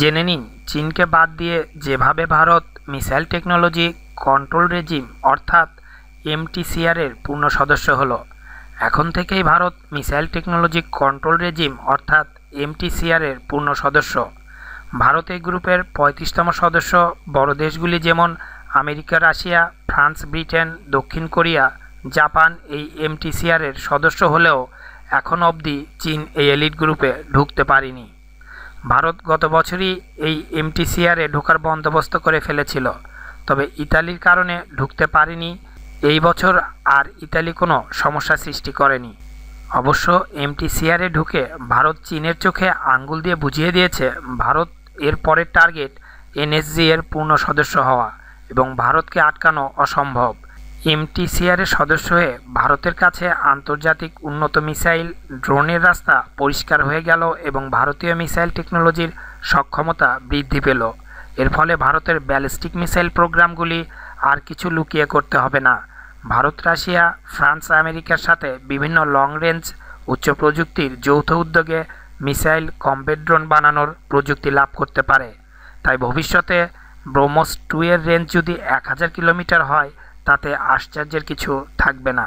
জেনে নিন চীনকে বাদ দিয়ে যেভাবে Bharat missile technology control regime অর্থাৎ এমটিসিআরের পূর্ণ সদস্য হলো এখন থেকেই Bharat missile technology control regime অর্থাৎ এমটিসিআরের পূর্ণ সদস্য ভারত এই গ্রুপের পঁয়ত্রিশতম সদস্য বড় দেশগুলি যেমন আমেরিকা রাশিয়া ফ্রান্স ব্রিটেন দক্ষিণ কোরিয়া জাপান এই এমটিসিআরের সদস্য হলেও এখন অবধি চীন এই এলিট গ্রুপে ঢুকতে পারেনি ভারত গত বছরই এই এমটিসিআরে ঢোকার বন্দোবস্ত করে ফেলেছিল তবে ইতালির কারণে ঢুকতে পারেনি এই বছর আর ইতালি কোনো সমস্যা সৃষ্টি করেনি অবশ্য এমটিসিআরে ঢুকে ভারত চীনের চোখে আঙ্গুল দিয়ে বুঝিয়ে দিয়েছে ভারত এর পরের টার্গেট এনএসজি এর পূর্ণ সদস্য হওয়া এবং ভারতকে আটকানো অসম্ভব এমটিসিআরের সদস্য হয়ে ভারতের কাছে আন্তর্জাতিক উন্নত মিসাইল ড্রোনের রাস্তা পরিষ্কার হয়ে গেল এবং ভারতীয় মিসাইল টেকনোলজির সক্ষমতা বৃদ্ধি পেল এর ফলে ভারতের ব্যালিস্টিক মিসাইল প্রোগ্রামগুলি আর কিছু লুকিয়ে করতে হবে না ভারত রাশিয়া ফ্রান্স আমেরিকার সাথে বিভিন্ন লং রেঞ্জ উচ্চ প্রযুক্তির যৌথ উদ্যোগে মিসাইল কম্বেট ড্রোন বানানোর প্রযুক্তি লাভ করতে পারে তাই ভবিষ্যতে ব্রোমোস টু এর রেঞ্জ যদি এক হাজার কিলোমিটার হয় তাতে আশ্চর্যের কিছু থাকবে না